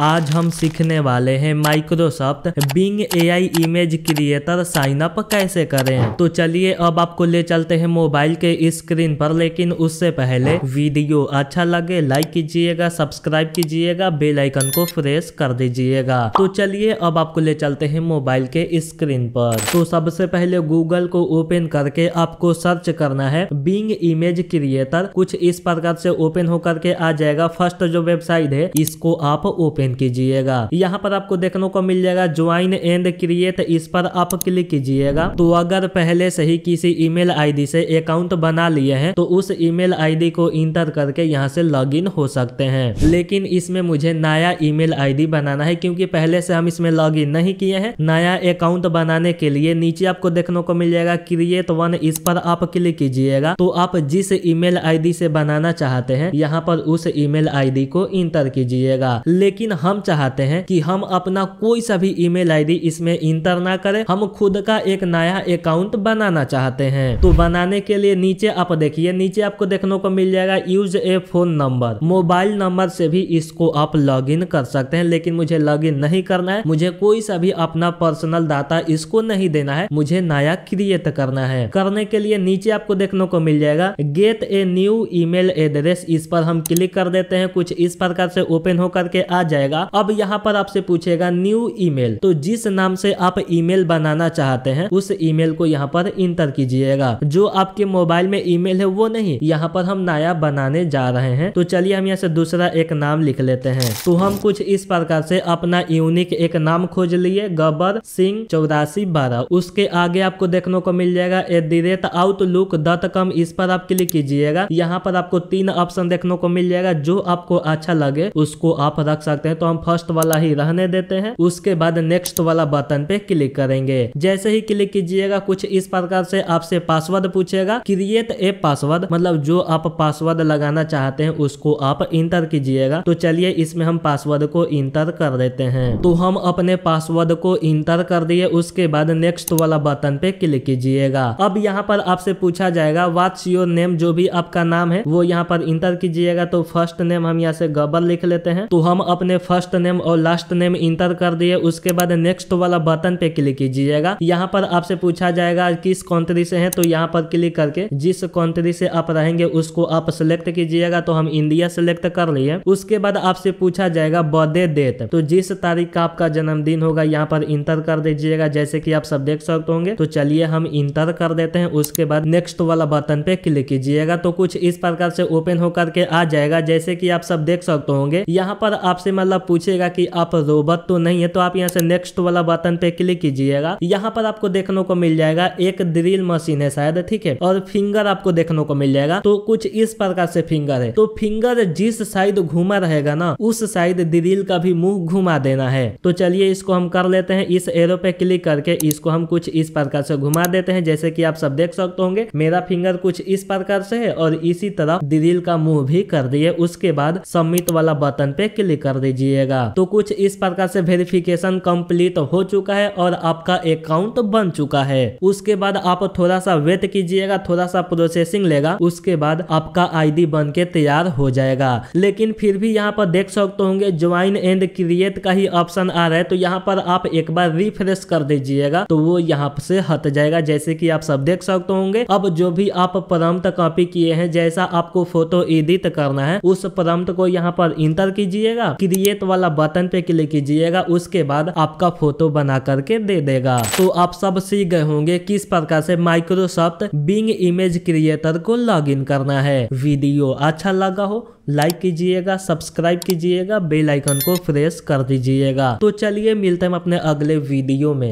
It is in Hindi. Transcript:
आज हम सीखने वाले हैं Microsoft Bing AI image creator sign up कैसे करें तो चलिए अब आपको ले चलते हैं मोबाइल के स्क्रीन पर लेकिन उससे पहले वीडियो अच्छा लगे लाइक कीजिएगा सब्सक्राइब कीजिएगा बेल आइकन को प्रेस कर दीजिएगा तो चलिए अब आपको ले चलते हैं मोबाइल के स्क्रीन पर तो सबसे पहले गूगल को ओपन करके आपको सर्च करना है बिंग इमेज क्रिएटर कुछ इस प्रकार से ओपन होकर के आ जाएगा फर्स्ट जो वेबसाइट है इसको आप ओपन ओपन कीजिएगा यहाँ पर आपको देखने को मिल जाएगा ज्वाइन एंड क्रिएट इस पर आप क्लिक कीजिएगा तो अगर पहले से ही किसी ईमेल आईडी से अकाउंट बना लिए हैं तो उस ईमेल आईडी को इंटर करके यहाँ से लॉगिन हो सकते हैं लेकिन इसमें मुझे नया ईमेल आईडी बनाना है क्योंकि पहले से हम इसमें लॉग नहीं किए हैं नया अकाउंट बनाने के लिए नीचे आपको देखने को मिल जाएगा क्रिएट वन इस पर आप क्लिक कीजिएगा तो आप जिस ईमेल आईडी से बनाना चाहते हैं यहाँ पर उस ईमेल आईडी को इंटर कीजिएगा लेकिन लेकिन हम चाहते हैं कि हम अपना कोई सा भी ईमेल आईडी इसमें इंटर ना करें हम खुद का एक नया अकाउंट बनाना चाहते हैं तो बनाने के लिए नीचे आप देखिए नीचे आपको देखने को मिल जाएगा use a phone number mobile number से भी इसको आप लॉग कर सकते हैं लेकिन मुझे लॉग नहीं करना है मुझे कोई सा भी अपना पर्सनल डाटा इसको नहीं देना है मुझे नया क्रिएट करना है करने के लिए नीचे आपको देखने को मिल जाएगा get a new email address इस पर हम क्लिक कर देते हैं कुछ इस प्रकार से ओपन होकर के आ जाए जाएगा अब यहाँ पर आपसे पूछेगा न्यू ईमेल तो जिस नाम से आप ईमेल बनाना चाहते हैं उस ईमेल को यहाँ पर इंटर कीजिएगा जो आपके मोबाइल में ईमेल है वो नहीं यहाँ पर हम नया बनाने जा रहे हैं तो चलिए हम यहाँ से दूसरा एक नाम लिख लेते हैं तो हम कुछ इस प्रकार से अपना यूनिक एक नाम खोज लिए गबर सिंह चौरासी बारह उसके आगे आपको देखने को मिल जाएगा at the rate dot com इस पर आप क्लिक कीजिएगा यहाँ पर आपको तीन ऑप्शन देखने को मिल जाएगा जो आपको अच्छा लगे उसको आप रख सकते हैं हैं तो हम फर्स्ट वाला ही रहने देते हैं उसके बाद नेक्स्ट वाला बटन पे क्लिक करेंगे जैसे ही क्लिक कीजिएगा कुछ इस प्रकार से आपसे पासवर्ड पूछेगा क्रिएट ए पासवर्ड मतलब जो आप पासवर्ड लगाना चाहते हैं उसको आप इंटर कीजिएगा तो चलिए इसमें हम पासवर्ड को इंटर कर देते हैं तो हम अपने पासवर्ड को इंटर कर दिए उसके बाद नेक्स्ट वाला बटन पे क्लिक कीजिएगा अब यहाँ पर आपसे पूछा जाएगा वाट्स योर नेम जो भी आपका नाम है वो यहाँ पर इंटर कीजिएगा तो फर्स्ट नेम हम यहाँ से गबर लिख लेते हैं तो हम अपने फर्स्ट नेम और लास्ट नेम इंटर कर दिए उसके बाद नेक्स्ट वाला बटन पे क्लिक कीजिएगा यहाँ पर आपसे पूछा जाएगा किस कंट्री से हैं तो यहाँ पर क्लिक करके जिस कंट्री से आप रहेंगे उसको आप सिलेक्ट कीजिएगा तो हम इंडिया सिलेक्ट कर लिए उसके बाद आपसे पूछा जाएगा बर्थडे डेट तो जिस तारीख का आपका जन्मदिन होगा यहाँ पर इंटर कर दीजिएगा जैसे की आप सब देख सकते होंगे तो चलिए हम इंटर कर देते हैं उसके बाद नेक्स्ट वाला बटन पे क्लिक कीजिएगा तो कुछ इस प्रकार से ओपन होकर के आ जाएगा जैसे कि आप सब देख सकते होंगे यहाँ पर आपसे मतलब वाला पूछेगा कि आप रोबोट तो नहीं है तो आप यहाँ से नेक्स्ट वाला बटन पे क्लिक कीजिएगा यहाँ पर आपको देखने को मिल जाएगा एक ड्रिल मशीन है शायद ठीक है और फिंगर आपको देखने को मिल जाएगा तो कुछ इस प्रकार से फिंगर है तो फिंगर जिस साइड घुमा रहेगा ना उस साइड ड्रिल का भी मुंह घुमा देना है तो चलिए इसको हम कर लेते हैं इस एरो पे क्लिक करके इसको हम कुछ इस प्रकार से घुमा देते हैं जैसे कि आप सब देख सकते होंगे मेरा फिंगर कुछ इस प्रकार से है और इसी तरह ड्रिल का मुंह भी कर दिए उसके बाद सबमिट वाला बटन पे क्लिक कर दीजिए दीजिएगा तो कुछ इस प्रकार से वेरिफिकेशन कंप्लीट हो चुका है और आपका अकाउंट बन चुका है उसके बाद आप थोड़ा सा वेट कीजिएगा थोड़ा सा प्रोसेसिंग लेगा उसके बाद आपका आईडी बन के तैयार हो जाएगा लेकिन फिर भी यहाँ पर देख सकते होंगे ज्वाइन एंड क्रिएट का ही ऑप्शन आ रहा है तो यहाँ पर आप एक बार रिफ्रेश कर दीजिएगा तो वो यहाँ से हट जाएगा जैसे की आप सब देख सकते होंगे अब जो भी आप प्रम्प्ट कॉपी किए हैं जैसा आपको फोटो एडिट करना है उस प्रम्प्ट को यहाँ पर इंटर कीजिएगा क्रिएट संकेत वाला बटन पे क्लिक कीजिएगा उसके बाद आपका फोटो बना करके दे देगा तो आप सब सीख गए होंगे किस प्रकार से माइक्रोसॉफ्ट बिंग इमेज क्रिएटर को लॉग करना है वीडियो अच्छा लगा हो लाइक कीजिएगा सब्सक्राइब कीजिएगा बेल आइकन को प्रेस कर दीजिएगा तो चलिए मिलते हैं अपने अगले वीडियो में